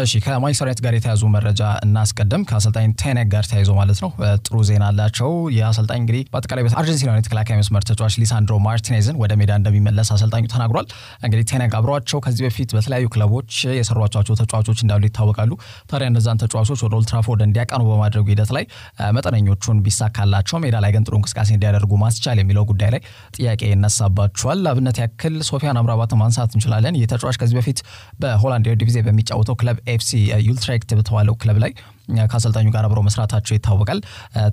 እሺ ከማንቸስተር ዩናይትድ ጋር የተያዙ መረጃ እናስቀድም። ከአሰልጣኝ ቴኔክ ጋር ተያይዞ ማለት ነው ጥሩ ዜና አላቸው። የአሰልጣኝ እንግዲህ በአጠቃላይ አርጀንቲናዊ የተከላካይ መስመር ተጫዋች ሊሳንድሮ ማርቲኔዝን ወደ ሜዳ እንደሚመለስ አሰልጣኙ ተናግሯል። እንግዲህ ቴኔክ አብሯቸው ከዚህ በፊት በተለያዩ ክለቦች የሰሯቸው ተጫዋቾች እንዳሉ ይታወቃሉ። ታዲያ እነዛን ተጫዋቾች ወደ ኦልትራፎርድ እንዲያቀኑ በማድረጉ ሂደት ላይ መጠነኞቹን ቢሳካላቸው ሜዳ ላይ ግን ጥሩ እንቅስቃሴ እንዲያደርጉ ማስቻል የሚለው ጉዳይ ላይ ጥያቄ ይነሳባቸዋል። አብነት ያክል ሶፊያን አምራባት ማንሳት እንችላለን። ይህ ተጫዋች ከዚህ በፊት በሆላንድ ዲቪዜ በሚጫወተው ክለብ ኤፍሲ ዩልትሬክት በተባለው ክለብ ላይ ከአሰልጣኙ ጋር አብረው መስራታቸው ይታወቃል።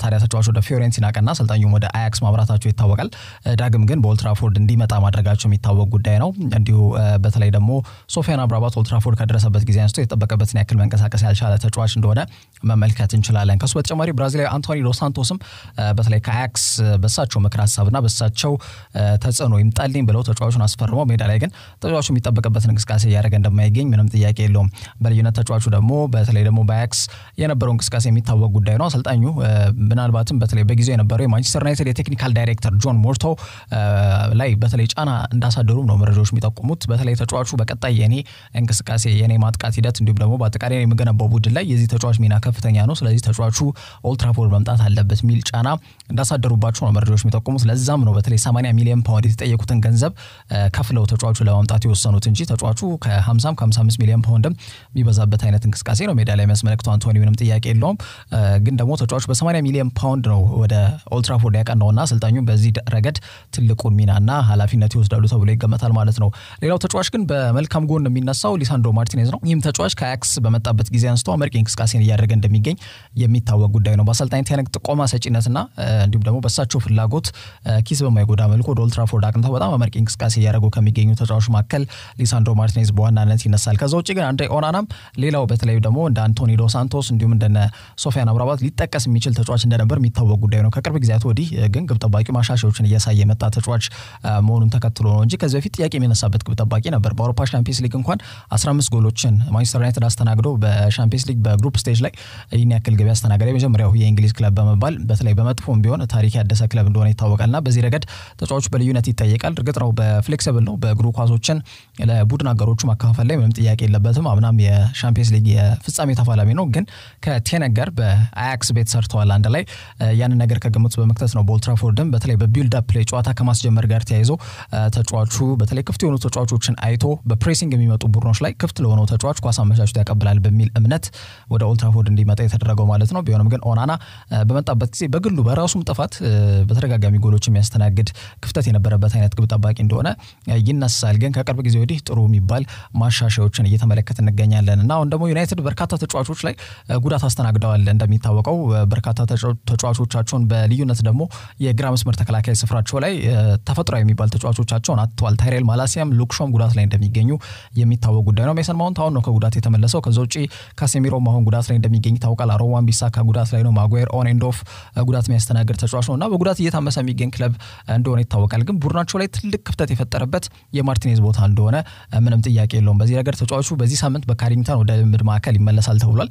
ታዲያ ተጫዋቹ ወደ ፊዮሬንቲና ቀና አሰልጣኙም ወደ አያክስ ማምራታቸው ይታወቃል። ዳግም ግን በኦልትራፎርድ እንዲመጣ ማድረጋቸው የሚታወቅ ጉዳይ ነው። እንዲሁ በተለይ ደግሞ ሶፊያን አምራባት ኦልትራፎርድ ከደረሰበት ጊዜ አንስቶ የተጠበቀበትን ያክል መንቀሳቀስ ያልቻለ ተጫዋች እንደሆነ መመልከት እንችላለን። ከሱ በተጨማሪ ብራዚላዊ አንቶኒ ዶስ ሳንቶስም በተለይ ከአያክስ በሳቸው ምክር ሀሳብና በሳቸው ተጽዕኖ ይምጣልኝ ብለው ተጫዋቹን አስፈርመው ሜዳ ላይ ግን ተጫዋቹ የሚጠበቅበትን እንቅስቃሴ እያደረገ እንደማይገኝ ምንም ጥያቄ የለውም። በልዩነት ተጫዋቹ ደግሞ በተለይ ደግሞ በአያክስ የነበረው እንቅስቃሴ የሚታወቅ ጉዳይ ነው። አሰልጣኙ ምናልባትም በተለይ በጊዜው የነበረው የማንቸስተር ዩናይትድ የቴክኒካል ዳይሬክተር ጆን ሞርቶ ላይ በተለይ ጫና እንዳሳደሩም ነው መረጃዎች የሚጠቁሙት። በተለይ ተጫዋቹ በቀጣይ የኔ እንቅስቃሴ የኔ ማጥቃት ሂደት እንዲሁም ደግሞ በአጠቃላይ የምገነባው ቡድን ላይ የዚህ ተጫዋች ሚና ከፍተኛ ነው፣ ስለዚህ ተጫዋቹ ኦልትራፎርድ መምጣት አለበት የሚል ጫና እንዳሳደሩባቸው ነው መረጃዎች የሚጠቁሙት። ለዛም ነው በተለይ 80 ሚሊዮን ፓውንድ የተጠየቁትን ገንዘብ ከፍለው ተጫዋቹ ለማምጣት የወሰኑት እንጂ ተጫዋቹ ከ50 ከ55 ሚሊዮን ፓውንድም የሚበዛበት አይነት እንቅስቃሴ ነው ሜዳ ላይ የሚያስመለክተው አንቶኒ ምንም ጥያቄ የለውም። ግን ደግሞ ተጫዋቹ በ ሚሊዮን ፓውንድ ነው ወደ ኦልትራፎርድ ያቀናውና አሰልጣኙ በዚህ ረገድ ትልቁን ሚናና ኃላፊነት ይወስዳሉ ተብሎ ይገመታል ማለት ነው። ሌላው ተጫዋች ግን በመልካም ጎን የሚነሳው ሊሳንድሮ ማርቲኔዝ ነው። ይህም ተጫዋች ከአያክስ በመጣበት ጊዜ አንስቶ አመርቂ እንቅስቃሴን እያደረገ እንደሚገኝ የሚታወቅ ጉዳይ ነው። በአሰልጣኝ ቴነግ ጥቆማ ሰጪነትና እንዲሁም ደግሞ በእሳቸው ፍላጎት ኪስ በማይጎዳ መልኩ ወደ ኦልትራፎርድ አቅንተው በጣም አመርቂ እንቅስቃሴ እያደረጉ ከሚገኙ ተጫዋቾች መካከል ሊሳንድሮ ማርቲኔዝ በዋናነት ይነሳል። ከዛ ውጭ ግን አንድሬ ኦናናም ሌላው በተለይ ደግሞ እንደ አንቶኒ ዶ ሳንቶስ እንዲሁም እንደነ ሶፊያን አምራባት ሊጠቀስ የሚችል ተጫዋች እንደነበር የሚታወቅ ጉዳይ ነው። ከቅርብ ጊዜያት ወዲህ ግን ግብ ጠባቂው ማሻሻዎችን እያሳየ የመጣ ተጫዋች መሆኑን ተከትሎ ነው እንጂ ከዚህ በፊት ጥያቄ የሚነሳበት ግብ ጠባቂ ነበር። በአውሮፓ ሻምፒየንስ ሊግ እንኳን 15 ጎሎችን ማንቸስተር ዩናይትድ አስተናግዶ በሻምፒየንስ ሊግ በግሩፕ ስቴጅ ላይ ይህን ያክል ግብ ያስተናገደ የመጀመሪያው የእንግሊዝ ክለብ በመባል በተለይ በመጥፎም ቢሆን ታሪክ ያደሰ ክለብ እንደሆነ ይታወቃልና በዚህ ረገድ ተጫዋቹ በልዩነት ይጠየቃል። እርግጥ ነው በፍሌክሲብል ነው፣ በእግሩ ኳሶችን ለቡድን አገሮቹ ማከፋፈል ላይ ምንም ጥያቄ የለበትም። አምናም የሻምፒየንስ ሊግ የፍጻሜ ተፋላሚ ነው ግን ከቴነግ ጋር በአያክስ ቤት ሰርተዋል አንድ ላይ ያንን ነገር ከግምት በመክተት ነው በኦልትራፎርድም በተለይ በቢልድ አፕ ላይ ጨዋታ ከማስጀመር ጋር ተያይዞ ተጫዋቹ በተለይ ክፍት የሆኑ ተጫዋቾችን አይቶ በፕሬሲንግ የሚመጡ ቡድኖች ላይ ክፍት ለሆነው ተጫዋች ኳስ አመቻችቶ ያቀብላል በሚል እምነት ወደ ኦልትራፎርድ እንዲመጣ የተደረገው ማለት ነው። ቢሆንም ግን ኦናና በመጣበት ጊዜ በግሉ በራሱም ጥፋት በተደጋጋሚ ጎሎች የሚያስተናግድ ክፍተት የነበረበት አይነት ግብ ጠባቂ እንደሆነ ይነሳል። ግን ከቅርብ ጊዜ ወዲህ ጥሩ የሚባል ማሻሻዮችን እየተመለከት እንገኛለን እና አሁን ደግሞ ዩናይትድ በርካታ ተጫዋቾች ላይ ጉዳት አስተናግደዋል። እንደሚታወቀው በርካታ ተጫዋቾቻቸውን በልዩነት ደግሞ የግራ መስመር ተከላካይ ስፍራቸው ላይ ተፈጥሯዊ የሚባል ተጫዋቾቻቸውን አጥተዋል። ታይሬል ማላሲያም ሉክሾም ጉዳት ላይ እንደሚገኙ የሚታወቅ ጉዳይ ነው። ሜሰን ማውንት አሁን ነው ከጉዳት የተመለሰው። ከዛ ውጭ ካሴሚሮም አሁን ጉዳት ላይ እንደሚገኝ ይታወቃል። አሮዋን ቢሳካ ጉዳት ላይ ነው። ማጓየር ኦን ኤንድ ኦፍ ጉዳት የሚያስተናግድ ተጫዋች ነው እና በጉዳት እየታመሰ የሚገኝ ክለብ እንደሆነ ይታወቃል። ግን ቡድናቸው ላይ ትልቅ ክፍተት የፈጠረበት የማርቲኔዝ ቦታ እንደሆነ ምንም ጥያቄ የለውም። በዚህ ነገር ተጫዋቹ በዚህ ሳምንት በካሪንግተን ወደ ልምምድ ማዕከል ይመለሳል ተብሏል።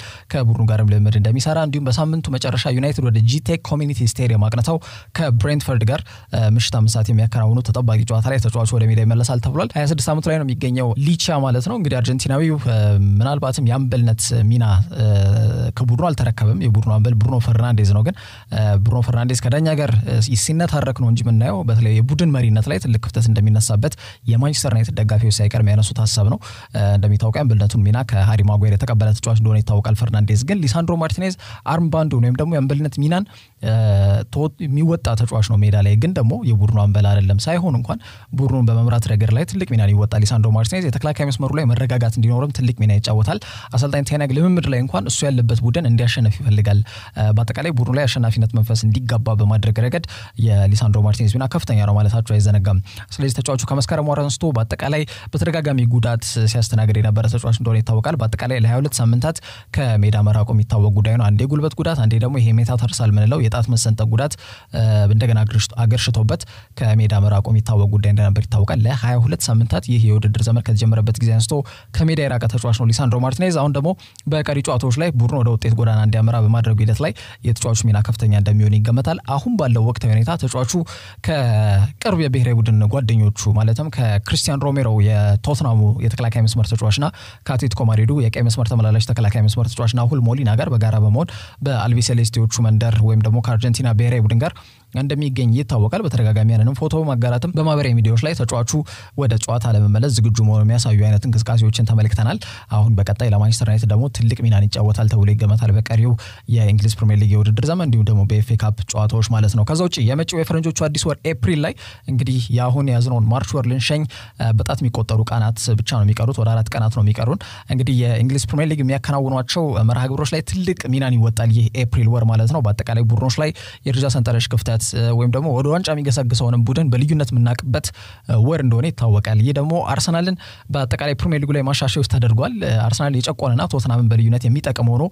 ከቡድኑ ጋርም ልምድ እንደሚሰራ እንዲሁም በሳምንቱ መጨረሻ ዩናይትድ ወደ ጂቴክ ኮሚኒቲ ስቴዲየም አቅንተው ከብሬንትፈርድ ጋር ምሽት አምስት ሰዓት የሚያከናውኑ ተጠባቂ ጨዋታ ላይ ተጫዋቹ ወደ ሜዳ ይመለሳል ተብሏል። 26 ዓመቱ ላይ ነው የሚገኘው ሊቻ ማለት ነው። እንግዲህ አርጀንቲናዊው ምናልባትም የአምበልነት ሚና ከቡድኑ አልተረከበም። የቡድኑ አምበል ብሩኖ ፈርናንዴዝ ነው። ግን ብሩኖ ፈርናንዴዝ ከዳኛ ጋር ሲነታረክ ነው እንጂ የምናየው በተለይ የቡድን መሪነት ላይ ትልቅ ክፍተት እንደሚነሳበት የማንቸስተር ዩናይትድ ደጋፊዎች ሳይቀር የሚያነሱት ሀሳብ ነው። እንደሚታወቀው የአምበልነቱን ሚና ከሃሪ ማጓየር የተቀበለ ተጫዋች እንደሆነ ይታወቃል። ፈርናንዴዝ ግን ሊሳንድሮ ማርቲኔዝ አርም ባንዱን ወይም ደግሞ የአንበልነት ሚናን የሚወጣ ተጫዋች ነው። ሜዳ ላይ ግን ደግሞ የቡድኑ አንበል አይደለም ሳይሆን እንኳን ቡድኑን በመምራት ረገድ ላይ ትልቅ ሚናን ይወጣል። ሊሳንድሮ ማርቲኔዝ የተከላካይ መስመሩ ላይ መረጋጋት እንዲኖርም ትልቅ ሚና ይጫወታል። አሰልጣኝ ቴናግ ልምምድ ላይ እንኳን እሱ ያለበት ቡድን እንዲያሸነፍ ይፈልጋል። በአጠቃላይ ቡድኑ ላይ አሸናፊነት መንፈስ እንዲጋባ በማድረግ ረገድ የሊሳንድሮ ማርቲኔዝ ሚና ከፍተኛ ነው ማለታቸው አይዘነጋም። ስለዚህ ተጫዋቹ ከመስከረም ወር አንስቶ በአጠቃላይ በተደጋጋሚ ጉዳት ሲያስተናግድ የነበረ ተጫዋች እንደሆነ ይታወቃል። በአጠቃላይ ለ22 ሳምንታት ከሜዳ መራ ተራቆ የሚታወቅ ጉዳይ ነው። አንዴ ጉልበት ጉዳት፣ አንዴ ደግሞ ይሄ ሜታታርሳል ምንለው የጣት መሰንጠቅ ጉዳት እንደገና አገርሽቶበት ከሜዳ መራቆ የሚታወቅ ጉዳይ እንደነበር ይታወቃል። ለ22 ሳምንታት ይህ የውድድር ዘመን ከተጀመረበት ጊዜ አንስቶ ከሜዳ የራቀ ተጫዋች ነው ሊሳንድሮ ማርቲኔዝ። አሁን ደግሞ በቀሪ ጨዋታዎች ላይ ቡድን ወደ ውጤት ጎዳና እንዲያመራ በማድረጉ ሂደት ላይ የተጫዋቹ ሚና ከፍተኛ እንደሚሆን ይገመታል። አሁን ባለው ወቅታዊ ሁኔታ ተጫዋቹ ከቅርብ የብሔራዊ ቡድን ጓደኞቹ ማለትም ከክርስቲያን ሮሜሮ የቶትናሙ የተከላካይ መስመር ተጫዋችና ከአትሌቲኮ ማድሪዱ የቀይ መስመር ተመላላሽ ተከላካይ መስመር ተጫዋችና ሁልሞ ከሞሊና ጋር በጋራ በመሆን በአልቢሴሌስቴዎቹ መንደር ወይም ደግሞ ከአርጀንቲና ብሔራዊ ቡድን ጋር እንደሚገኝ ይታወቃል። በተደጋጋሚ ያንንም ፎቶ ማጋራትም በማህበራዊ ሚዲያዎች ላይ ተጫዋቹ ወደ ጨዋታ ለመመለስ ዝግጁ መሆኑ የሚያሳዩ አይነት እንቅስቃሴዎችን ተመልክተናል። አሁን በቀጣይ ለማንቸስተር ዩናይትድ ደግሞ ትልቅ ሚናን ይጫወታል ተብሎ ይገመታል። በቀሪው የእንግሊዝ ፕሪሚየር ሊግ የውድድር ዘመን እንዲሁም ደግሞ በኤፌ ካፕ ጨዋታዎች ማለት ነው። ከዛ ውጭ የመጪው የፈረንጆቹ አዲስ ወር ኤፕሪል ላይ እንግዲህ የአሁን የያዝነውን ማርች ወር ልንሸኝ በጣት የሚቆጠሩ ቀናት ብቻ ነው የሚቀሩት። ወደ አራት ቀናት ነው የሚቀሩን። እንግዲህ የእንግሊዝ ፕሪሚየር ሊግ የሚያከናውኗቸው መርሃ ግብሮች ላይ ትልቅ ሚናን ይወጣል ይህ ኤፕሪል ወር ማለት ነው። በአጠቃላይ ቡድኖች ላይ የደረጃ ሰንጠረዥ ክፍተት የምናይበት ወይም ደግሞ ወደ ዋንጫ የሚገሰግሰውንም ቡድን በልዩነት የምናውቅበት ወር እንደሆነ ይታወቃል። ይህ ደግሞ አርሰናልን በአጠቃላይ ፕሪሚየር ሊጉ ላይ ማሻሻያ ውስጥ ተደርጓል። አርሰናል የጨቆነና ቶትናምን በልዩነት የሚጠቅም ሆኖ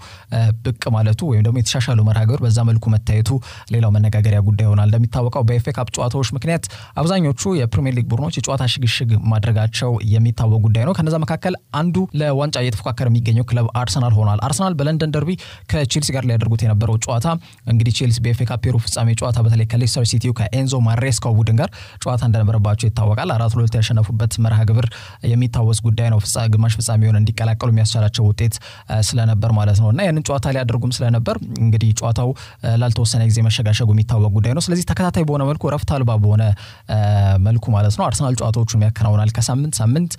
ብቅ ማለቱ ወይም ደግሞ የተሻሻሉ መርሃግብር በዛ መልኩ መታየቱ ሌላው መነጋገሪያ ጉዳይ ይሆናል። እንደሚታወቀው በኤፌ ካፕ ጨዋታዎች ምክንያት አብዛኞቹ የፕሪሚየር ሊግ ቡድኖች የጨዋታ ሽግሽግ ማድረጋቸው የሚታወቅ ጉዳይ ነው። ከነዛ መካከል አንዱ ለዋንጫ እየተፎካከረ የሚገኘው ክለብ አርሰናል ሆኗል። አርሰናል በለንደን ደርቢ ከቼልሲ ጋር ሊያደርጉት የነበረው ጨዋታ እንግዲህ ቼልሲ በኤፌ ካፕ የሩብ ፍጻሜ ጨዋታ በተለይ ከሌስተር ሲቲው ከኤንዞ ማሬስካ ቡድን ጋር ጨዋታ እንደነበረባቸው ይታወቃል። አራት ለሁለት ያሸነፉበት መርሃ ግብር የሚታወስ ጉዳይ ነው። ግማሽ ፍጻሜውን እንዲቀላቀሉ የሚያስቻላቸው ውጤት ስለነበር ማለት ነው እና ያንን ጨዋታ ሊያደርጉም ስለነበር እንግዲህ ጨዋታው ላልተወሰነ ጊዜ መሸጋሸጉ የሚታወቅ ጉዳይ ነው። ስለዚህ ተከታታይ በሆነ መልኩ ረፍት አልባ በሆነ መልኩ ማለት ነው አርሰናል ጨዋታዎቹን ያከናውናል። ከሳምንት ሳምንት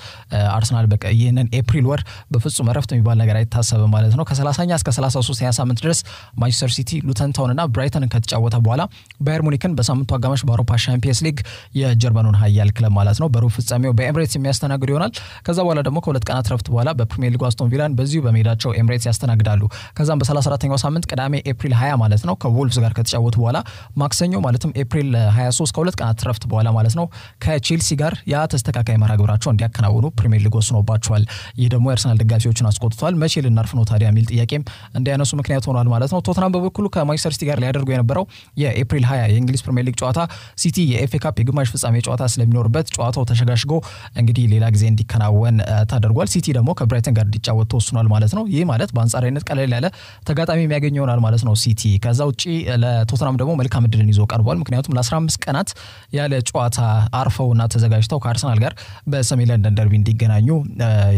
አርሰናል በቃ ይህንን ኤፕሪል ወር በፍጹም ረፍት የሚባል ነገር አይታሰብም ማለት ነው። ከ30ኛ እስከ 33ኛ ሳምንት ድረስ ማንቸስተር ሲቲ ሉተን እና ብራይተንን ከተጫወተ በኋላ ባየር ሙኒክን በሳምንቱ አጋማሽ በአውሮፓ ሻምፒየንስ ሊግ የጀርመኑን ሀያል ክለብ ማለት ነው በሩብ ፍጻሜው በኤምሬትስ የሚያስተናግድ ይሆናል። ከዛ በኋላ ደግሞ ከሁለት ቀናት ረፍት በኋላ በፕሪሚየር ሊጉ አስቶን ቪላን በዚሁ በሜዳቸው ኤምሬትስ ያስተናግዳሉ። ከዛም በ34ተኛው ሳምንት ቅዳሜ ኤፕሪል 20 ማለት ነው ከቮልቭስ ጋር ከተጫወቱ በኋላ ማክሰኞ ማለትም ኤፕሪል 23 ከሁለት ቀናት ረፍት በኋላ ማለት ነው ከቼልሲ ጋር ያ ተስተካካይ መርሃ ግብራቸው እንዲያከናውኑ ፕሪሚየር ሊግ ወስኖባቸዋል። ይህ ደግሞ የአርሰናል ደጋፊዎችን አስቆጥቷል። መቼ ልናርፍ ነው ታዲያ የሚል ጥያቄም እንዲያነሱ ምክንያት ሆኗል ማለት ነው። ቶትናም በበኩሉ ከማንቸስተር ሲቲ ጋር ሊያደርጉ የነበረው የኤፕሪል 20 የእንግሊዝ ፕሪሚየር ሊግ ጨዋታ ሲቲ የኤፍ ካፕ የግማሽ ፍጻሜ ጨዋታ ስለሚኖርበት ጨዋታው ተሸጋሽጎ እንግዲህ ሌላ ጊዜ እንዲከናወን ተደርጓል። ሲቲ ደግሞ ከብራይተን ጋር እንዲጫወት ተወስኗል ማለት ነው። ይህ ማለት በአንጻራዊነት ቀለል ያለ ተጋጣሚ የሚያገኝ ይሆናል ማለት ነው ሲቲ። ከዛ ውጭ ለቶትናም ደግሞ መልካም እድልን ይዞ ቀርቧል። ምክንያቱም ለ15 ቀናት ያለ ጨዋታ አርፈውና ተዘጋጅተው ከአርሰናል ጋር በሰሜን ለንደን ደርቢ እንዲገናኙ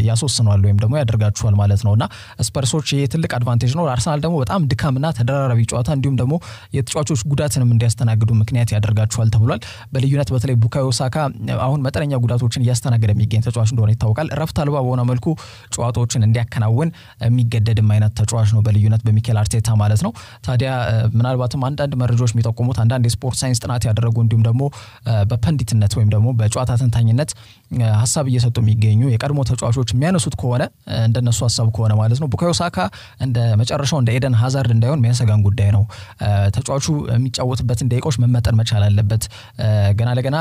ያስወስኗል ወይም ደግሞ ያደርጋችኋል ማለት ነው እና ስፐርሶች ይህ ትልቅ አድቫንቴጅ ነው። አርሰናል ደግሞ በጣም ድካምና ተደራራቢ ጨዋታ እንዲሁም ደግሞ የተጫዋቾች ጉዳትንም እንዲ እንዲያስተናግዱ ምክንያት ያደርጋቸዋል ተብሏል። በልዩነት በተለይ ቡካዮ ሳካ አሁን መጠነኛ ጉዳቶችን እያስተናገደ የሚገኝ ተጫዋች እንደሆነ ይታወቃል። እረፍት አልባ በሆነ መልኩ ጨዋታዎችን እንዲያከናውን የሚገደድም አይነት ተጫዋች ነው በልዩነት በሚኬል አርቴታ ማለት ነው። ታዲያ ምናልባትም አንዳንድ መረጃዎች የሚጠቁሙት አንዳንድ የስፖርት ሳይንስ ጥናት ያደረጉ እንዲሁም ደግሞ በፐንዲትነት ወይም ደግሞ በጨዋታ ተንታኝነት ሀሳብ እየሰጡ የሚገኙ የቀድሞ ተጫዋቾች የሚያነሱት ከሆነ እንደነሱ ሀሳብ ከሆነ ማለት ነው ቡካዮ ሳካ እንደ መጨረሻው እንደ ኤደን ሀዛርድ እንዳይሆን የሚያሰጋን ጉዳይ ነው። ተጫዋቹ የሚጫወትበት ያሉበትን ደቂቃዎች መመጠን መቻል አለበት። ገና ለገና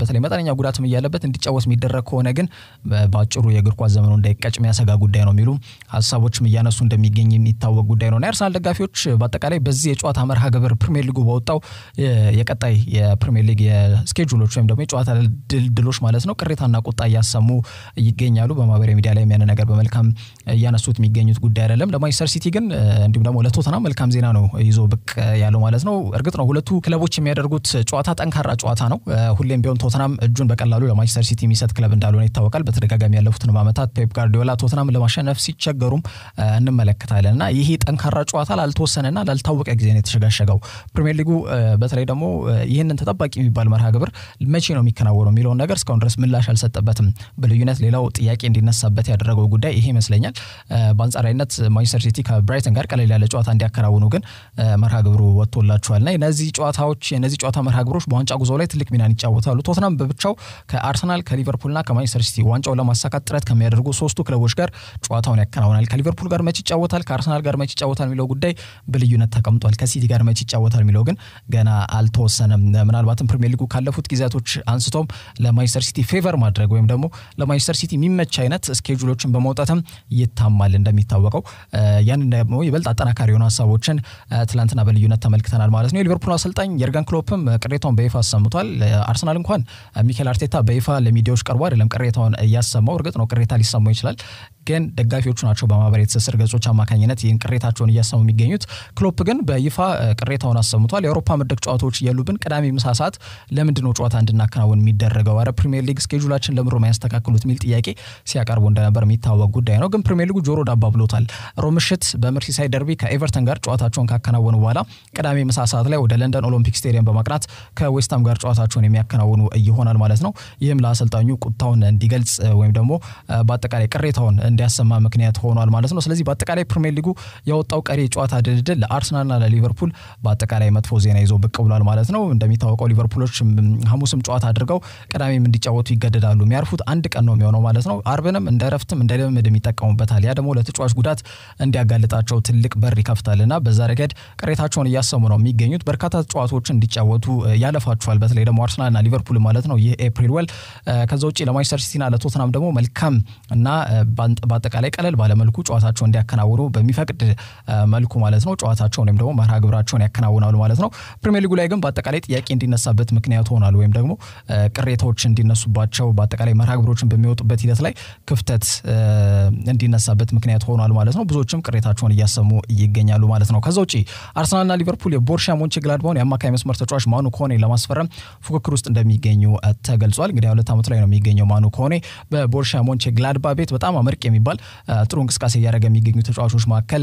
በተለይ መጠነኛ ጉዳትም እያለበት እንዲጫወት የሚደረግ ከሆነ ግን በአጭሩ የእግር ኳስ ዘመኑ እንዳይቀጭ የሚያሰጋ ጉዳይ ነው የሚሉ ሀሳቦችም እያነሱ እንደሚገኝ የሚታወቅ ጉዳይ ነው። የአርሰናል ደጋፊዎች በአጠቃላይ በዚህ የጨዋታ መርሃ ግብር ፕሪሚየር ሊጉ በወጣው የቀጣይ የፕሪሚየር ሊግ የስኬጁሎች ወይም ደግሞ የጨዋታ ድልድሎች ማለት ነው ቅሬታና ቁጣ እያሰሙ ይገኛሉ። በማህበራዊ ሚዲያ ላይ ያን ነገር በመልካም እያነሱት የሚገኙት ጉዳይ አይደለም። ለማንቸስተር ሲቲ ግን እንዲሁም ደግሞ ለቶተናም መልካም ዜና ነው ይዞ ብቅ ያለው ማለት ነው። እርግጥ ነው ሁለቱ ክለቦች የሚያደርጉት ጨዋታ ጠንካራ ጨዋታ ነው። ሁሌም ቢሆን ቶትናም እጁን በቀላሉ ለማንቸስተር ሲቲ የሚሰጥ ክለብ እንዳልሆነ ይታወቃል። በተደጋጋሚ ያለፉትንም ዓመታት ፔፕ ጋርዲዮላ ቶትናም ለማሸነፍ ሲቸገሩም እንመለከታለን እና ይሄ ጠንካራ ጨዋታ ላልተወሰነና ላልታወቀ ጊዜ ነው የተሸጋሸገው። ፕሪሚየር ሊጉ በተለይ ደግሞ ይህንን ተጠባቂ የሚባል መርሃ ግብር መቼ ነው የሚከናወነው የሚለውን ነገር እስካሁን ድረስ ምላሽ አልሰጠበትም። በልዩነት ሌላው ጥያቄ እንዲነሳበት ያደረገው ጉዳይ ይሄ ይመስለኛል። በአንጻራዊነት ማንቸስተር ሲቲ ከብራይተን ጋር ቀለል ያለ ጨዋታ እንዲያከናውኑ ግን መርሃ ግብሩ ወጥቶላቸዋልና እነዚህ ጨዋታዎች የነዚህ ጨዋታ መርሃ ግብሮች በዋንጫ ጉዞ ላይ ትልቅ ሚናን ይጫወታሉ። ቶትናም በብቻው ከአርሰናል ከሊቨርፑልና ከማንቸስተር ሲቲ ዋንጫውን ለማሳካት ጥረት ከሚያደርጉ ሶስቱ ክለቦች ጋር ጨዋታውን ያከናውናል። ከሊቨርፑል ጋር መች ይጫወታል፣ ከአርሰናል ጋር መች ይጫወታል የሚለው ጉዳይ በልዩነት ተቀምጧል። ከሲቲ ጋር መች ይጫወታል የሚለው ግን ገና አልተወሰነም። ምናልባትም ፕሪሚየር ሊጉ ካለፉት ጊዜያቶች አንስቶም ለማንቸስተር ሲቲ ፌቨር ማድረግ ወይም ደግሞ ለማንቸስተር ሲቲ የሚመች አይነት ስኬጁሎችን በመውጣትም ይታማል። እንደሚታወቀው ያንን ደግሞ ይበልጥ አጠናካሪ የሆኑ ሀሳቦችን ትላንትና በልዩነት ተመልክተናል ማለት ነው። የሊቨርፑል አሰልጣኝ የርገን ክሎፕም ቅሬታውን በይፋ አሰምቷል። አርሰናል እንኳን ሚኬል አርቴታ በይፋ ለሚዲያዎች ቀርቦ አይደለም ቅሬታውን እያሰማው። እርግጥ ነው ቅሬታ ሊሰማው ይችላል ግን ደጋፊዎቹ ናቸው በማህበራዊ ትስስር ገጾች አማካኝነት ይህን ቅሬታቸውን እያሰሙ የሚገኙት። ክሎፕ ግን በይፋ ቅሬታውን አሰምቷል። የአውሮፓ መድረክ ጨዋታዎች የሉብን፣ ቅዳሜ ምሳ ሰዓት ለምንድን ነው ጨዋታ እንድናከናወን የሚደረገው? አረ ፕሪሚየር ሊግ ስኬጁላችን ለምሮ ያስተካክሉት የሚል ጥያቄ ሲያቀርቡ እንደነበር የሚታወቅ ጉዳይ ነው። ግን ፕሪሚየር ሊጉ ጆሮ ዳባ ብሎታል። ሮብ ምሽት በመርሲሳይ ደርቢ ከኤቨርተን ጋር ጨዋታቸውን ካከናወኑ በኋላ ቅዳሜ ምሳ ሰዓት ላይ ወደ ለንደን ኦሎምፒክ ስቴዲየም በማቅናት ከዌስትሃም ጋር ጨዋታቸውን የሚያከናውኑ ይሆናል ማለት ነው። ይህም ለአሰልጣኙ ቁጣውን እንዲገልጽ ወይም ደግሞ በአጠቃላይ ቅሬታውን እንዲያሰማ ምክንያት ሆኗል ማለት ነው። ስለዚህ በአጠቃላይ ፕሪሚየር ሊጉ የወጣው ቀሪ ጨዋታ ድልድል ለአርሰናልና ለሊቨርፑል በአጠቃላይ መጥፎ ዜና ይዞ ብቅ ብሏል ማለት ነው። እንደሚታወቀው ሊቨርፑሎች ሐሙስም ጨዋታ አድርገው ቅዳሜም እንዲጫወቱ ይገደዳሉ። የሚያርፉት አንድ ቀን ነው የሚሆነው ማለት ነው። አርብንም እንደ ረፍትም እንደ ልምምድም ይጠቀሙበታል። ያ ደግሞ ለተጫዋች ጉዳት እንዲያጋልጣቸው ትልቅ በር ይከፍታልና በዛ ረገድ ቅሬታቸውን እያሰሙ ነው የሚገኙት። በርካታ ጨዋቶች እንዲጫወቱ ያለፋቸዋል። በተለይ ደግሞ አርሰናልና ሊቨርፑል ማለት ነው ይህ ኤፕሪል ወል ከዛ ውጭ ለማንቸስተር ሲቲና ለቶትናም ደግሞ መልካም እና በአጠቃላይ ቀለል ባለመልኩ ጨዋታቸውን እንዲያከናውኑ በሚፈቅድ መልኩ ማለት ነው ጨዋታቸውን ወይም ደግሞ መርሃ ግብራቸውን ያከናውናሉ ማለት ነው። ፕሪሚየር ሊጉ ላይ ግን በአጠቃላይ ጥያቄ እንዲነሳበት ምክንያት ሆናል ወይም ደግሞ ቅሬታዎች እንዲነሱባቸው በአጠቃላይ መርሃ ግብሮችን በሚወጡበት ሂደት ላይ ክፍተት እንዲነሳበት ምክንያት ሆኗል ማለት ነው። ብዙዎችም ቅሬታቸውን እያሰሙ ይገኛሉ ማለት ነው። ከዛ ውጪ አርሰናልና ሊቨርፑል ሞንቼ ሞንቼግላድባውን የአማካይ መስመር ተጫዋች ማኑ ኮኔ ለማስፈረም ፉክክር ውስጥ እንደሚገኙ ተገልጿል። እንግዲህ ሁለት ዓመት ላይ ነው የሚገኘው ማኑ ኮኔ ሞንቼ ግላድባ ቤት በጣም አመርቂ የሚባል ጥሩ እንቅስቃሴ እያደረገ የሚገኙ ተጫዋቾች መካከል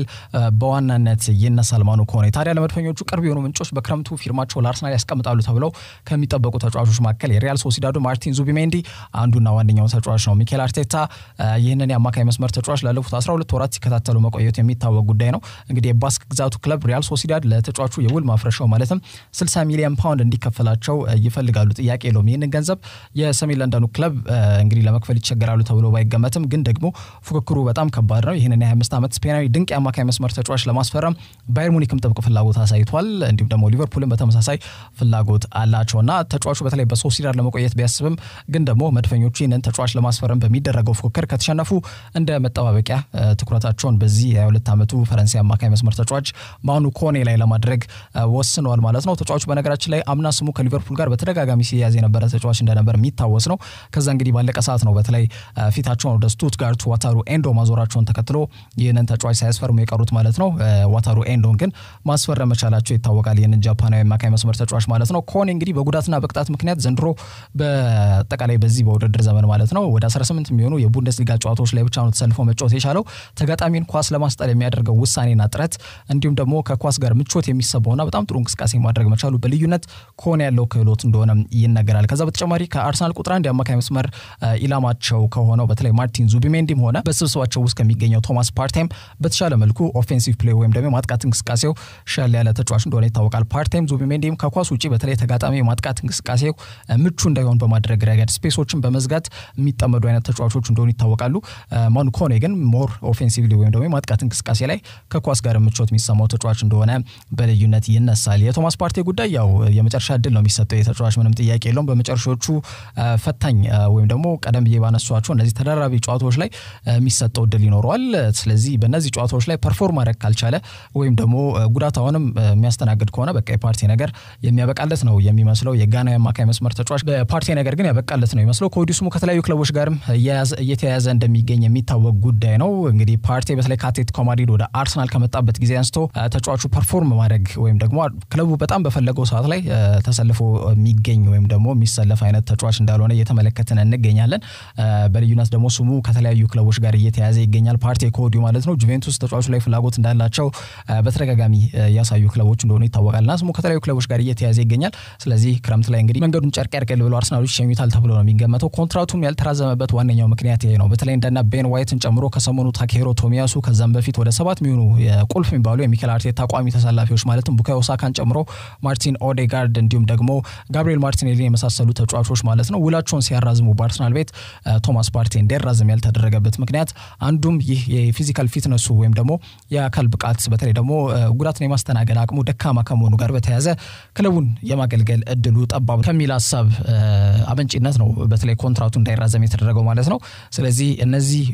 በዋናነት ይነሳል ማኑ ከሆነ። ታዲያ ለመድፈኞቹ ቅርብ የሆኑ ምንጮች በክረምቱ ፊርማቸው ለአርሰናል ያስቀምጣሉ ተብለው ከሚጠበቁ ተጫዋቾች መካከል የሪያል ሶሲዳዶ ማርቲን ዙቢሜንዲ አንዱና ዋነኛው ተጫዋች ነው። ሚኬል አርቴታ ይህንን የአማካኝ መስመር ተጫዋች ላለፉት 12 ወራት ሲከታተሉ መቆየቱ የሚታወቅ ጉዳይ ነው። እንግዲህ የባስክ ግዛቱ ክለብ ሪያል ሶሲዳድ ለተጫዋቹ የውል ማፍረሻው ማለትም 60 ሚሊዮን ፓውንድ እንዲከፈላቸው ይፈልጋሉ። ጥያቄ የለውም። ይህንን ገንዘብ የሰሜን ለንደኑ ክለብ እንግዲህ ለመክፈል ይቸገራሉ ተብሎ ባይገመትም ግን ደግሞ ፉክክሩ በጣም ከባድ ነው። ይህንን የ25 ዓመት ስፔናዊ ድንቅ የአማካይ መስመር ተጫዋች ለማስፈረም ባየር ሙኒክም ጥብቅ ፍላጎት አሳይቷል። እንዲሁም ደግሞ ሊቨርፑልም በተመሳሳይ ፍላጎት እና ተጫዋቹ በተለይ በሶሲዳር ለመቆየት ቢያስብም ግን ደግሞ መድፈኞቹ ይህንን ተጫዋች ለማስፈረም በሚደረገው ፉክክር ከተሸነፉ እንደ መጠባበቂያ ትኩረታቸውን በዚህ የ22 ዓመቱ ፈረንሳይ አማካይ መስመር ተጫዋች ማኑ ኮኔ ላይ ለማድረግ ወስነዋል ማለት ነው። ተጫዋቹ በነገራችን ላይ አምና ስሙ ከሊቨርፑል ጋር በተደጋጋሚ ሲያዝ የነበረ ተጫዋች እንደነበር የሚታወስ ነው። ከዛ እንግዲህ ባለቀ ሰዓት ነው በተለይ ፊታቸውን ወደ ስቱትጋርት ዋታሩ ዋታሩ ኤንዶ ማዞራቸውን ተከትሎ ይህንን ተጫዋች ሳያስፈርሙ የቀሩት ማለት ነው። ዋታሩ ኤንዶን ግን ማስፈረም መቻላቸው ይታወቃል። ይህንን ጃፓናዊ አማካይ መስመር ተጫዋች ማለት ነው። ኮኔ እንግዲህ በጉዳትና በቅጣት ምክንያት ዘንድሮ በአጠቃላይ በዚህ በውድድር ዘመን ማለት ነው ወደ 18 የሚሆኑ የቡንደስሊጋ ጨዋታዎች ላይ ብቻ ነው ተሰልፎ መጫወት የቻለው። ተጋጣሚን ኳስ ለማስጠል የሚያደርገው ውሳኔና ጥረት እንዲሁም ደግሞ ከኳስ ጋር ምቾት የሚሰባውና በጣም ጥሩ እንቅስቃሴ ማድረግ መቻሉ በልዩነት ኮኔ ያለው ክህሎት እንደሆነ ይነገራል። ከዛ በተጨማሪ ከአርሰናል ቁጥር አንድ የአማካይ መስመር ኢላማቸው ከሆነው በተለይ ማርቲን ዙቢሜንዲም ሆነ ከሆነ በስብስባቸው ውስጥ ከሚገኘው ቶማስ ፓርታይም በተሻለ መልኩ ኦፌንሲቭ ፕሌ ወይም ደግሞ የማጥቃት እንቅስቃሴው ሻል ያለ ተጫዋች እንደሆነ ይታወቃል። ፓርታይም ዙቢሜንዲም ከኳስ ውጭ በተለይ ተጋጣሚ የማጥቃት እንቅስቃሴው ምቹ እንዳይሆን በማድረግ ረገድ ስፔሶችን በመዝጋት የሚጠመዱ አይነት ተጫዋቾች እንደሆኑ ይታወቃሉ። ማኑኮኔ ግን ሞር ኦፌንሲቭ ወይም ደግሞ የማጥቃት እንቅስቃሴ ላይ ከኳስ ጋር ምቾት የሚሰማው ተጫዋች እንደሆነ በልዩነት ይነሳል። የቶማስ ፓርቴ ጉዳይ ያው የመጨረሻ እድል ነው የሚሰጠው የተጫዋች ምንም ጥያቄ የለውም። በመጨረሻዎቹ ፈታኝ ወይም ደግሞ ቀደም ብዬ ባነሷቸው እነዚህ ተደራቢ ጨዋታዎች ላይ የሚሰጠው እድል ይኖረዋል። ስለዚህ በእነዚህ ጨዋታዎች ላይ ፐርፎርም ማድረግ ካልቻለ ወይም ደግሞ ጉዳት አሁንም የሚያስተናግድ ከሆነ በቃ የፓርቲ ነገር የሚያበቃለት ነው የሚመስለው። የጋና የአማካይ መስመር ተጫዋች በፓርቲ ነገር ግን ያበቃለት ነው የሚመስለው። ስሙ ከተለያዩ ክለቦች ጋርም እየተያያዘ እንደሚገኝ የሚታወቅ ጉዳይ ነው። እንግዲህ ፓርቲ በተለይ ከአትሌቲኮ ማድሪድ ወደ አርሰናል ከመጣበት ጊዜ አንስቶ ተጫዋቹ ፐርፎርም ማድረግ ወይም ደግሞ ክለቡ በጣም በፈለገው ሰዓት ላይ ተሰልፎ የሚገኝ ወይም ደግሞ የሚሰለፍ አይነት ተጫዋች እንዳልሆነ እየተመለከትን እንገኛለን። በልዩነት ደግሞ ስሙ ከተለያዩ ክለቦች ተጫዋች ጋር እየተያዘ ይገኛል። ፓርቲ ከወዲሁ ማለት ነው ጁቬንቱስ ተጫዋቹ ላይ ፍላጎት እንዳላቸው በተደጋጋሚ ያሳዩ ክለቦች እንደሆኑ ይታወቃል። ና ስሙ ከተለያዩ ክለቦች ጋር እየተያዘ ይገኛል። ስለዚህ ክረምት ላይ እንግዲህ መንገዱን ጨርቅ ያርቅል ብለው አርሰናሎች ይሸኙታል ተብሎ ነው የሚገመተው። ኮንትራቱም ያልተራዘመበት ዋነኛው ምክንያት ይሄ ነው። በተለይ እንደና ቤን ዋይትን ጨምሮ ከሰሞኑ ታኬሮ ቶሚያሱ፣ ከዛም በፊት ወደ ሰባት የሚሆኑ ቁልፍ የሚባሉ የሚኬል አርቴታ ቋሚ ተሰላፊዎች ማለትም ቡካዮ ሳካን ጨምሮ ማርቲን ኦዴጋርድ እንዲሁም ደግሞ ጋብሪኤል ማርቲኔሊን የመሳሰሉ ተጫዋቾች ማለት ነው ውላቸውን ሲያራዝሙ በአርሰናል ቤት ቶማስ ፓርቲ እንዲያራዝም ያልተደረገበት ምክንያት አንዱም ይህ የፊዚካል ፊትነሱ ወይም ደግሞ የአካል ብቃት በተለይ ደግሞ ጉዳትን የማስተናገድ አቅሙ ደካማ ከመሆኑ ጋር በተያያዘ ክለቡን የማገልገል እድሉ ጠባብ ከሚል ሀሳብ አመንጭነት ነው በተለይ ኮንትራቱ እንዳይራዘም የተደረገው ማለት ነው። ስለዚህ እነዚህ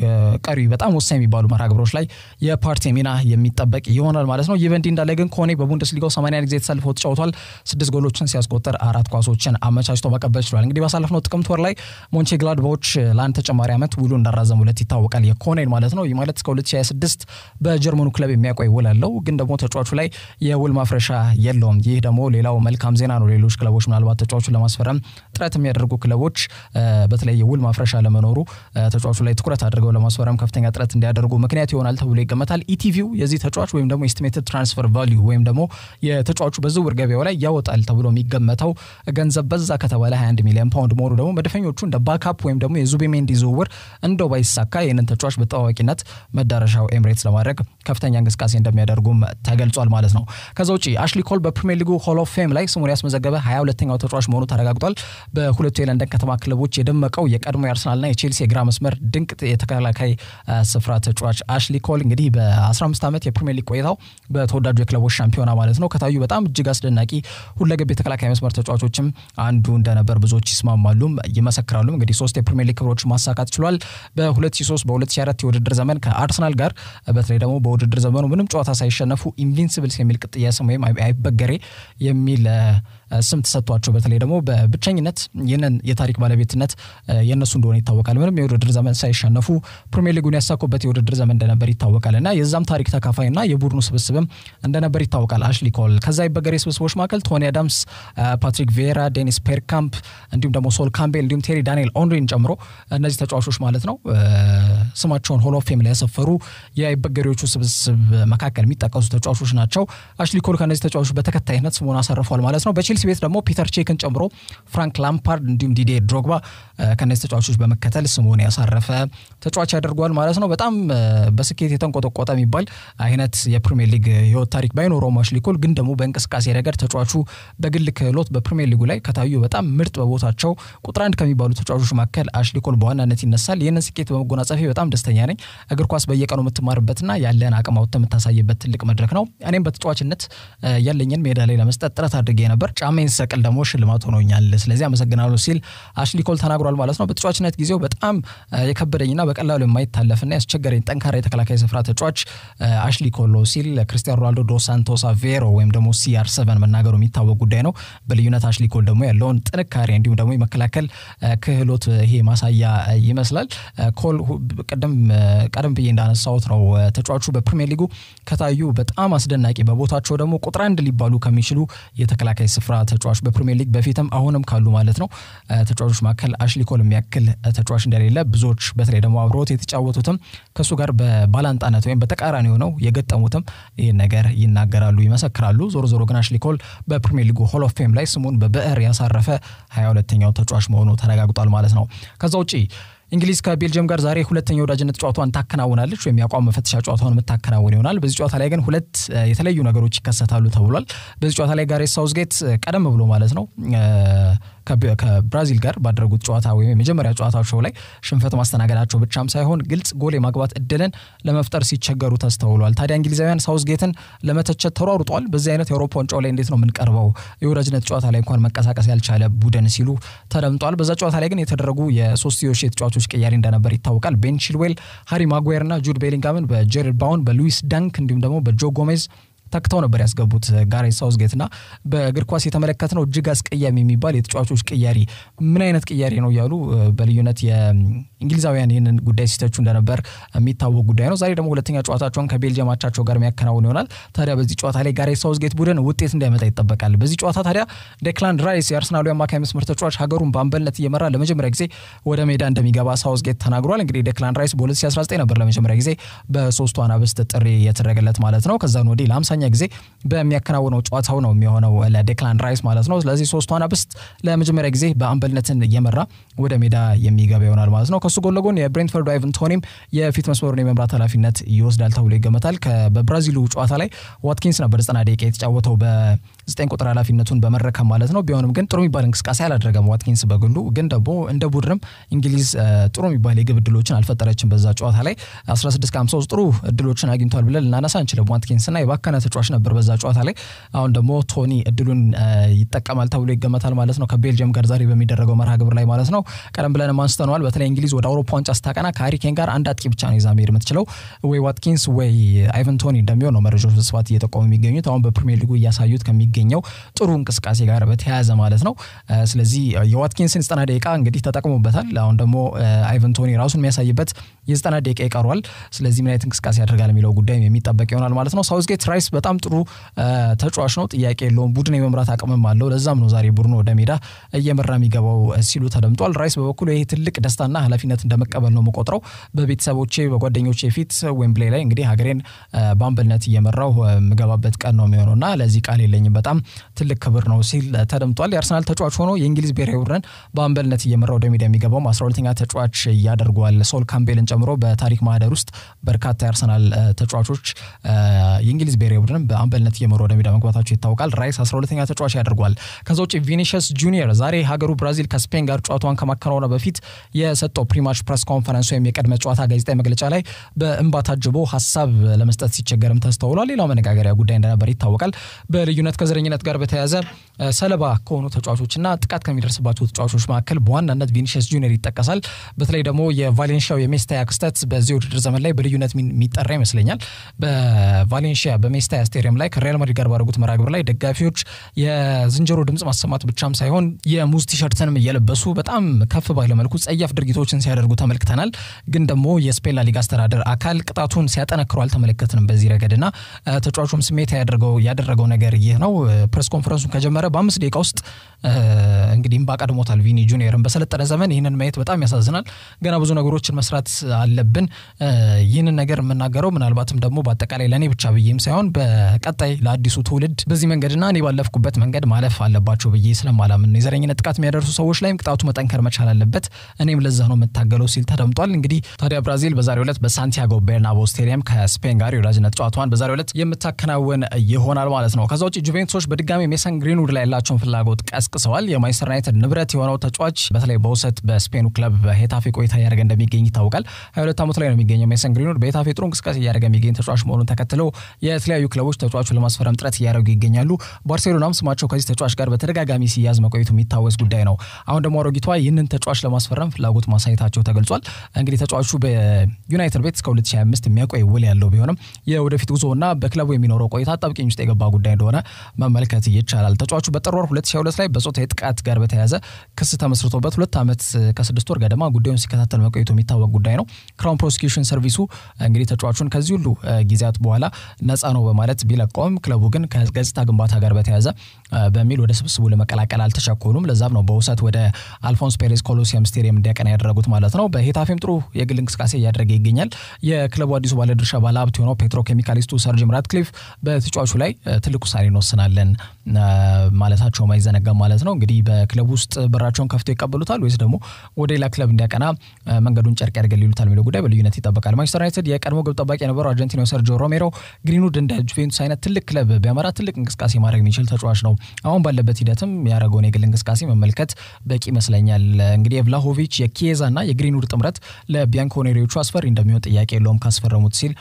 ቀሪ በጣም ወሳኝ የሚባሉ መርሃ ግብሮች ላይ የፓርቲ ሚና የሚጠበቅ ይሆናል ማለት ነው። ይህ በእንዲህ እንዳለ ግን ኮኔ በቡንደስሊጋው ሰማንያን ጊዜ ተሰልፎ ተጫውቷል። ስድስት ጎሎችን ሲያስቆጠር አራት ኳሶችን አመቻችቶ መቀበል ችሏል። እንግዲህ ባሳለፍነው ጥቅምት ወር ላይ ሞንቼ ግላድባዎች ለአንድ ተጨማሪ ዓመት ውሉ እንዳራዘሙለት ይታወቃል። ይታወቃል። የኮኔን ማለት ነው። ይህ ማለት እስከ 2026 በጀርመኑ ክለብ የሚያቆይ ውል አለው። ግን ደግሞ ተጫዋቹ ላይ የውል ማፍረሻ የለውም። ይህ ደግሞ ሌላው መልካም ዜና ነው። ሌሎች ክለቦች ምናልባት ተጫዋቹን ለማስፈረም ጥረት የሚያደርጉ ክለቦች በተለይ የውል ማፍረሻ ለመኖሩ ተጫዋቹ ላይ ትኩረት አድርገው ለማስፈረም ከፍተኛ ጥረት እንዲያደርጉ ምክንያት ይሆናል ተብሎ ይገመታል። ኢቲቪው የዚህ ተጫዋች ወይም ደግሞ ኤስቲሜትድ ትራንስፈር ቫሊዩ ወይም ደግሞ የተጫዋቹ በዝውውር ገበያው ላይ ያወጣል ተብሎ የሚገመተው ገንዘብ በዛ ከተባለ 21 ሚሊዮን ፓውንድ መሆኑ ደግሞ መደፈኞቹ እንደ ባካፕ ወይም ደግሞ የዙቤሜንዲ ዝውውር እንደው ባይሳካ ይህንን ተጫዋች በታዋቂነት መዳረሻው ኤምሬትስ ለማድረግ ከፍተኛ እንቅስቃሴ እንደሚያደርጉም ተገልጿል ማለት ነው። ከዛ ውጪ አሽሊ ኮል በፕሪሚየር ሊጉ ሆል ኦፍ ፌም ላይ ስሙን ያስመዘገበ 22 ተኛው ተጫዋች መሆኑ ተረጋግጧል። በሁለቱ የለንደን ከተማ ክለቦች የደመቀው የቀድሞ የአርሰናልና የቼልሲ የግራ መስመር ድንቅ የተከላካይ ስፍራ ተጫዋች አሽሊ ኮል እንግዲህ በ15 ዓመት የፕሪሚየር ሊግ ቆይታው በተወዳጁ የክለቦች ሻምፒዮና ማለት ነው ከታዩ በጣም እጅግ አስደናቂ ሁለገብ የተከላካይ መስመር ተጫዋቾችም አንዱ እንደነበር ብዙዎች ይስማማሉም ይመሰክራሉም። እንግዲህ ሶስት የፕሪሚየር ሊግ ክብሮች ማሳካት ችሏል። በ2003 በ 2024 የውድድር ዘመን ከአርሰናል ጋር በተለይ ደግሞ በውድድር ዘመኑ ምንም ጨዋታ ሳይሸነፉ ኢንቪንስብልስ የሚል ቅጥያ ስም ወይም አይበገሬ የሚል ስም ተሰጥቷቸው በተለይ ደግሞ በብቸኝነት ይህንን የታሪክ ባለቤትነት የእነሱ እንደሆነ ይታወቃል። ምንም የውድድር ዘመን ሳይሸነፉ ፕሪሚየር ሊጉን ያሳኩበት የውድድር ዘመን እንደነበር ይታወቃል እና የዛም ታሪክ ተካፋይ እና የቡድኑ ስብስብም እንደነበር ይታወቃል። አሽሊ ኮል ከዛ ይበገር ስብስቦች መካከል ቶኒ አዳምስ፣ ፓትሪክ ቬራ ዴኒስ ፔርካምፕ እንዲሁም ደግሞ ሶል ካምቤል እንዲሁም ቴሪ ዳንኤል ኦንሪን ጨምሮ እነዚህ ተጫዋቾች ማለት ነው ስማቸውን ሆሎ ፌም ላይ ያሰፈሩ የአይበገሪዎቹ ስብስብ መካከል የሚጠቀሱ ተጫዋቾች ናቸው። አሽሊ ኮል ከእነዚህ ተጫዋቾች በተከታይነት ስሙን አሳርፏል ማለት ነው በቼልሲ ቤት ደግሞ ፒተር ቼክን ጨምሮ ፍራንክ ላምፓርድ እንዲሁም ዲዴ ድሮግባ ከነዚህ ተጫዋቾች በመከተል ስሙን ያሳረፈ ተጫዋች ያደርገዋል ማለት ነው። በጣም በስኬት የተንቆጠቆጠ የሚባል አይነት የፕሪሚየር ሊግ ህይወት ታሪክ ባይኖረው ማሽሊ ኮል ግን ደግሞ በእንቅስቃሴ ረገድ ተጫዋቹ በግል ክህሎት በፕሪሚየር ሊጉ ላይ ከታዩ በጣም ምርጥ በቦታቸው ቁጥር አንድ ከሚባሉ ተጫዋቾች መካከል አሽሊ ኮል በዋናነት ይነሳል። ይህንን ስኬት በመጎናጸፌ በጣም ደስተኛ ነኝ። እግር ኳስ በየቀኑ የምትማርበትና ያለን አቅም አውጥተህ የምታሳይበት ትልቅ መድረክ ነው። እኔም በተጫዋችነት ያለኝን ሜዳ ላይ ለመስጠት ጥረት አድርጌ ነበር። ጫሜን ሰቅል ደግሞ ሽልማት ሆኖኛል፣ ስለዚህ አመሰግናለሁ ሲል አሽሊ ኮል ተናግሯል ማለት ነው። በተጫዋችነት ጊዜው በጣም የከበደኝና በቀላሉ የማይታለፍና ያስቸገረኝ ጠንካራ የተከላካይ ስፍራ ተጫዋች አሽሊ ኮል ነው ሲል ክርስቲያን ሮናልዶ ዶ ሳንቶስ አቬሮ ወይም ደግሞ ሲአር ሰቨን መናገሩ የሚታወቅ ጉዳይ ነው። በልዩነት አሽሊ ኮል ደግሞ ያለውን ጥንካሬ እንዲሁም ደግሞ የመከላከል ክህሎት ይሄ ማሳያ ይመስላል። ኮል ቀደም ቀደም ብዬ እንዳነሳሁት ነው ተጫዋቹ በፕሪሚየር ሊጉ ከታዩ በጣም አስደናቂ በቦታቸው ደግሞ ቁጥር አንድ ሊባሉ ከሚችሉ የተከላካይ ስፍራ የስፍራ ተጫዋች በፕሪሚየር ሊግ በፊትም አሁንም ካሉ ማለት ነው ተጫዋቾች መካከል አሽሊ ኮል የሚያክል ተጫዋች እንደሌለ ብዙዎች በተለይ ደግሞ አብሮት የተጫወቱትም ከእሱ ጋር በባላንጣነት ወይም በተቃራኒ ሆነው የገጠሙትም ይህን ነገር ይናገራሉ፣ ይመሰክራሉ። ዞሮ ዞሮ ግን አሽሊ ኮል በፕሪሚየር ሊጉ ሆል ኦፍ ፌም ላይ ስሙን በብዕር ያሳረፈ ሀያ ሁለተኛው ተጫዋች መሆኑ ተረጋግጧል ማለት ነው ከዛ ውጪ እንግሊዝ ከቤልጅየም ጋር ዛሬ ሁለተኛ ወዳጅነት ጨዋታዋን ታከናውናለች ወይም የአቋም መፈተሻ ጨዋታውን የምታከናውን ይሆናል። በዚህ ጨዋታ ላይ ግን ሁለት የተለዩ ነገሮች ይከሰታሉ ተብሏል። በዚህ ጨዋታ ላይ ጋሬት ሳውዝጌት ቀደም ብሎ ማለት ነው ከብራዚል ጋር ባደረጉት ጨዋታ ወይም የመጀመሪያ ጨዋታቸው ላይ ሽንፈት ማስተናገዳቸው ብቻም ሳይሆን ግልጽ ጎል የማግባት እድልን ለመፍጠር ሲቸገሩ ተስተውሏል። ታዲያ እንግሊዛውያን ሳውዝጌትን ለመተቸት ተሯሩጧል። በዚህ አይነት የአውሮፓ ዋንጫው ላይ እንዴት ነው የምንቀርበው? የወዳጅነት ጨዋታ ላይ እንኳን መንቀሳቀስ ያልቻለ ቡድን ሲሉ ተደምጧል። በዛ ጨዋታ ላይ ግን የተደረጉ የሶስትዮሽ የተጫዋቾች ቅያሬ እንደነበር ይታወቃል። ቤን ቺልዌል፣ ሃሪ ማጓየር እና ጁድ ቤሊንጋምን በጄረድ ባውን በሉዊስ ዳንክ እንዲሁም ደግሞ በጆ ጎሜዝ ተክተው ነበር ያስገቡት ጋሬት ሳውዝጌት እና በእግር ኳስ የተመለከትነው እጅግ አስቀያሚ የሚባል የተጫዋቾች ቅያሪ ምን አይነት ቅያሪ ነው እያሉ በልዩነት የእንግሊዛውያን ይህንን ጉዳይ ሲተቹ እንደነበር የሚታወቅ ጉዳይ ነው። ዛሬ ደግሞ ሁለተኛ ጨዋታቸውን ከቤልጅየም አቻቸው ጋር የሚያከናውን ይሆናል። ታዲያ በዚህ ጨዋታ ላይ ጋሬት ሳውዝጌት ቡድን ውጤት እንዳይመጣ ይጠበቃል። በዚህ ጨዋታ ታዲያ ደክላንድ ራይስ የአርሰናሉ የአማካይ መስመር ተጫዋች ሀገሩን በአምበልነት እየመራ ለመጀመሪያ ጊዜ ወደ ሜዳ እንደሚገባ ሳውዝጌት ተናግሯል። እንግዲህ ዴክላንድ ራይስ በ2019 ነበር ለመጀመሪያ ጊዜ በሶስቱ አናብስት ጥሪ የተደረገለት ማለት ነው። ከዛን ወዲህ ለአምሳኛ አብዛኛ ጊዜ በሚያከናውነው ጨዋታው ነው የሚሆነው ለዴክላን ራይስ ማለት ነው። ስለዚህ ሶስቷን አብስት ለመጀመሪያ ጊዜ በአምበልነትን እየመራ ወደ ሜዳ የሚገባ ይሆናል ማለት ነው። ከሱ ጎን ለጎን የብሬንትፈርድ አይቨን ቶኒም የፊት መስመሩን የመምራት ኃላፊነት ይወስዳል ተብሎ ይገመታል። በብራዚሉ ጨዋታ ላይ ዋትኪንስ ነበር ዘጠና ደቂቃ የተጫወተው ዘጠኝ ቁጥር ኃላፊነቱን በመረከብ ማለት ነው። ቢሆንም ግን ጥሩ የሚባል እንቅስቃሴ አላደረገም ዋትኪንስ በግሉ ግን ደግሞ እንደ ቡድንም እንግሊዝ ጥሩ የሚባል የግብ እድሎችን አልፈጠረችም። በዛ ጨዋታ ላይ 16 53 ጥሩ እድሎችን አግኝቷል ብለን ልናነሳ አንችልም። ዋትኪንስ እና የባከነ ተጫዋች ነበር በዛ ጨዋታ ላይ። አሁን ደግሞ ቶኒ እድሉን ይጠቀማል ተብሎ ይገመታል ማለት ነው ከቤልጅየም ጋር ዛሬ በሚደረገው መርሃ ግብር ላይ ማለት ነው። ቀደም ብለን አንስተነዋል። በተለይ እንግሊዝ ወደ አውሮፓ ዋንጫ ስታቀና ከሀሪኬን ጋር አንድ አጥቂ ብቻ ነው ይዛ መሄድ የምትችለው ወይ ዋትኪንስ ወይ አይቨን ቶኒ እንደሚሆን ነው መረጃዎች በስፋት እየጠቆሙ የሚገኙት አሁን በፕሪሚየር ሊጉ እያሳዩት ከሚ ከሚገኘው ጥሩ እንቅስቃሴ ጋር በተያያዘ ማለት ነው። ስለዚህ የዋትኪንስን ዘጠና ደቂቃ እንግዲህ ተጠቅሞበታል። አሁን ደግሞ አይቨን ቶኒ ራሱን የሚያሳይበት የዘጠና ደቂቃ ይቀሯል። ስለዚህ ምን አይነት እንቅስቃሴ ያደርጋል የሚለው ጉዳይ የሚጠበቅ ይሆናል ማለት ነው። ሳውዝጌት ራይስ በጣም ጥሩ ተጫዋች ነው፣ ጥያቄ የለውም። ቡድን የመምራት አቅምም አለው። ለዛም ነው ዛሬ ቡድኑ ወደ ሜዳ እየመራ የሚገባው ሲሉ ተደምጧል። ራይስ በበኩሉ ይሄ ትልቅ ደስታና ኃላፊነት እንደመቀበል ነው የምቆጥረው። በቤተሰቦቼ በጓደኞቼ ፊት ዌምብሌ ላይ እንግዲህ ሀገሬን በአምበልነት እየመራው የምገባበት ቀን ነው የሚሆነው እና ለዚህ ቃል የለኝበት በጣም ትልቅ ክብር ነው ሲል ተደምጧል። የአርሰናል ተጫዋች ሆኖ የእንግሊዝ ብሔራዊ ቡድን በአምበልነት እየመራ ወደ ሜዳ የሚገባውም 12 ሁለተኛ ተጫዋች ያደርገዋል። ሶል ካምቤልን ጨምሮ በታሪክ ማህደር ውስጥ በርካታ የአርሰናል ተጫዋቾች የእንግሊዝ ብሔራዊ ቡድን በአምበልነት እየመሩ ወደ ሜዳ መግባታቸው ይታወቃል። ራይስ 12 ሁለተኛ ተጫዋች ያደርገዋል። ከዛ ውጭ ቪኒሽስ ጁኒየር ዛሬ ሀገሩ ብራዚል ከስፔን ጋር ጨዋታዋን ከማከናወኗ በፊት የሰጠው ፕሪማች ፕሬስ ኮንፈረንስ ወይም የቅድመ ጨዋታ ጋዜጣዊ መግለጫ ላይ በእንባ ታጅቦ ሀሳብ ለመስጠት ሲቸገርም ተስተውሏል። ሌላው መነጋገሪያ ጉዳይ እንደነበር ይታወቃል። በልዩነት ከዚ ከዘረኝነት ጋር በተያያዘ ሰለባ ከሆኑ ተጫዋቾችና ጥቃት ከሚደርስባቸው ተጫዋቾች መካከል በዋናነት ቪኒሽስ ጁኒየር ይጠቀሳል። በተለይ ደግሞ የቫሌንሽያው የሜስታያ ክስተት በዚህ ውድድር ዘመን ላይ በልዩነት የሚጠራ ይመስለኛል። በቫሌንሽያ በሜስታያ ስቴዲየም ላይ ከሪያል ማድሪድ ጋር ባደረጉት መርሃ ግብር ላይ ደጋፊዎች የዝንጀሮ ድምፅ ማሰማት ብቻም ሳይሆን የሙዝ ቲሸርትንም እየለበሱ በጣም ከፍ ባለ መልኩ ጸያፍ ድርጊቶችን ሲያደርጉ ተመልክተናል። ግን ደግሞ የስፔን ላሊጋ አስተዳደር አካል ቅጣቱን ሲያጠነክሩ አልተመለከትንም በዚህ ረገድና ተጫዋቹም ስሜት ያደረገው ነገር ይህ ነው። ፕሬስ ኮንፈረንሱን ከጀመረ በአምስት ደቂቃ ውስጥ እንግዲህ እምባ ቀድሞታል ቪኒ ጁኒየርን። በሰለጠነ ዘመን ይህንን ማየት በጣም ያሳዝናል። ገና ብዙ ነገሮችን መስራት አለብን። ይህንን ነገር የምናገረው ምናልባትም ደግሞ በአጠቃላይ ለእኔ ብቻ ብዬም ሳይሆን በቀጣይ ለአዲሱ ትውልድ በዚህ መንገድና እኔ ባለፍኩበት መንገድ ማለፍ አለባቸው ብዬ ስለማላምን የዘረኝነት ጥቃት የሚያደርሱ ሰዎች ላይም ቅጣቱ መጠንከር መቻል አለበት። እኔም ለዛ ነው የምታገለው ሲል ተደምጧል። እንግዲህ ታዲያ ብራዚል በዛሬ ሁለት በሳንቲያጎ ቤርናቦ ስቴዲየም ከስፔን ጋር የወዳጅነት ጨዋታዋን በዛሬው ሁለት የምታከናወን ይሆናል ማለት ነው። ከዛ ውጭ ጁቬንቱ ሮበርትሶች በድጋሚ ሜሰን ግሪንውድ ላይ ያላቸውን ፍላጎት ቀስቅሰዋል። የማንቸስተር ዩናይትድ ንብረት የሆነው ተጫዋች በተለይ በውሰት በስፔኑ ክለብ በሄታፌ ቆይታ እያደረገ እንደሚገኝ ይታወቃል። 22 ዓመቱ ላይ ነው የሚገኘው ሜሰን ግሪንውድ በሄታፌ ጥሩ እንቅስቃሴ እያደረገ የሚገኝ ተጫዋች መሆኑን ተከትለው የተለያዩ ክለቦች ተጫዋቹ ለማስፈረም ጥረት እያደረጉ ይገኛሉ። ባርሴሎናም ስማቸው ከዚህ ተጫዋች ጋር በተደጋጋሚ ሲያዝ መቆየቱ የሚታወስ ጉዳይ ነው። አሁን ደግሞ አሮጊቷ ይህንን ተጫዋች ለማስፈረም ፍላጎት ማሳየታቸው ተገልጿል። እንግዲህ ተጫዋቹ በዩናይትድ ቤት እስከ 2025 የሚያቆይ ውል ያለው ቢሆንም የወደፊት ጉዞና በክለቡ የሚኖረው ቆይታ አጣብቂኝ ውስጥ የገባ ጉዳይ እንደሆነ መመልከት ይቻላል። ተጫዋቹ በጥር ወር 2022 ላይ በጾታዊ ጥቃት ጋር በተያያዘ ክስ ተመስርቶበት ሁለት ዓመት ከስድስት ወር ገደማ ጉዳዩን ሲከታተል መቆየቱ የሚታወቅ ጉዳይ ነው። ክራውን ፕሮሲኪዩሽን ሰርቪሱ እንግዲህ ተጫዋቹን ከዚህ ሁሉ ጊዜያት በኋላ ነፃ ነው በማለት ቢለቀውም ክለቡ ግን ከገጽታ ግንባታ ጋር በተያያዘ በሚል ወደ ስብስቡ ለመቀላቀል አልተቸኮሉም። ለዛም ነው በውሰት ወደ አልፎንስ ፔሬዝ ኮሎሲየም ስቴዲየም እንዲያቀና ያደረጉት ማለት ነው። በሄታፌም ጥሩ የግል እንቅስቃሴ እያደረገ ይገኛል። የክለቡ አዲሱ ባለድርሻ ባለሀብት የሆነው ፔትሮ ኬሚካሊስቱ ሰር ጂም ራትክሊፍ በተጫዋቹ ላይ ትልቅ ውሳኔ ወስናል። እንቀጥላለን ማለታቸው አይዘነጋም ማለት ነው። እንግዲህ በክለብ ውስጥ በራቸውን ከፍተው ይቀበሉታል ወይስ ደግሞ ወደ ሌላ ክለብ እንዲያቀና መንገዱን ጨርቅ ያደርገል ይሉታል የሚለው ጉዳይ በልዩነት ይጠበቃል። ማንቸስተር ዩናይትድ የቀድሞ ግብ ጠባቂ የነበረው አርጀንቲናው ሰርጆ ሮሜሮ ግሪንውድ እንደ ጁቬንቱስ አይነት ትልቅ ክለብ ቢያመራ ትልቅ እንቅስቃሴ ማድረግ የሚችል ተጫዋች ነው። አሁን ባለበት ሂደትም ያደረገውን የግል እንቅስቃሴ መመልከት በቂ ይመስለኛል። እንግዲህ የቭላሆቪች የኪዛ እና የግሪንውድ ጥምረት ለቢያንኮኔሪዎቹ አስፈሪ እንደሚሆን ጥያቄ የለውም ካስፈረሙት ሲል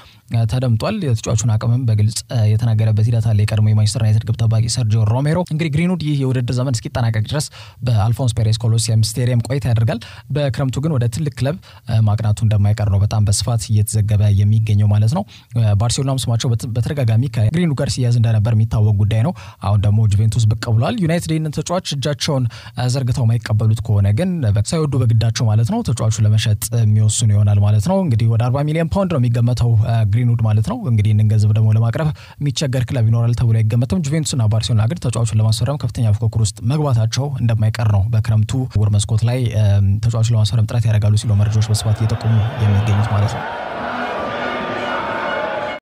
ተደምጧል። የተጫዋቹን አቅምም በግልጽ የተናገረበት ሂደት አለ። የቀድሞ የማንቸስተር ዩናይትድ ግብ ጠባቂ ሰርጂዮ ሮሜሮ እንግዲህ ግሪንውድ ይህ የውድድር ዘመን እስኪጠናቀቅ ድረስ በአልፎንስ ፔሬስ ኮሎሲየም ስቴዲየም ቆይታ ያደርጋል። በክረምቱ ግን ወደ ትልቅ ክለብ ማቅናቱ እንደማይቀር ነው በጣም በስፋት እየተዘገበ የሚገኘው ማለት ነው። ባርሴሎናም ስማቸው በተደጋጋሚ ከግሪንውድ ጋር ሲያዝ እንደነበር የሚታወቅ ጉዳይ ነው። አሁን ደግሞ ጁቬንቱስ ብቅ ብሏል። ዩናይትድ ይህንን ተጫዋች እጃቸውን ዘርግተው የማይቀበሉት ከሆነ ግን ሳይወዱ በግዳቸው ማለት ነው ተጫዋቹ ለመሸጥ የሚወስኑ ይሆናል ማለት ነው። እንግዲህ ወደ 40 ሚሊዮን ፓውንድ ነው የሚገመተው ግሪ ግሪንውድ ማለት ነው። እንግዲህ ይህንን ገንዘብ ደግሞ ለማቅረብ የሚቸገር ክለብ ይኖራል ተብሎ አይገመትም። ጁቬንቱስና ባርሴሎና ግን ተጫዋቹን ለማስፈረም ከፍተኛ ፉክክር ውስጥ መግባታቸው እንደማይቀር ነው። በክረምቱ ወር መስኮት ላይ ተጫዋቹን ለማስፈረም ጥረት ያደርጋሉ ሲሉ መረጃዎች በስፋት እየጠቆሙ የሚገኙት ማለት ነው።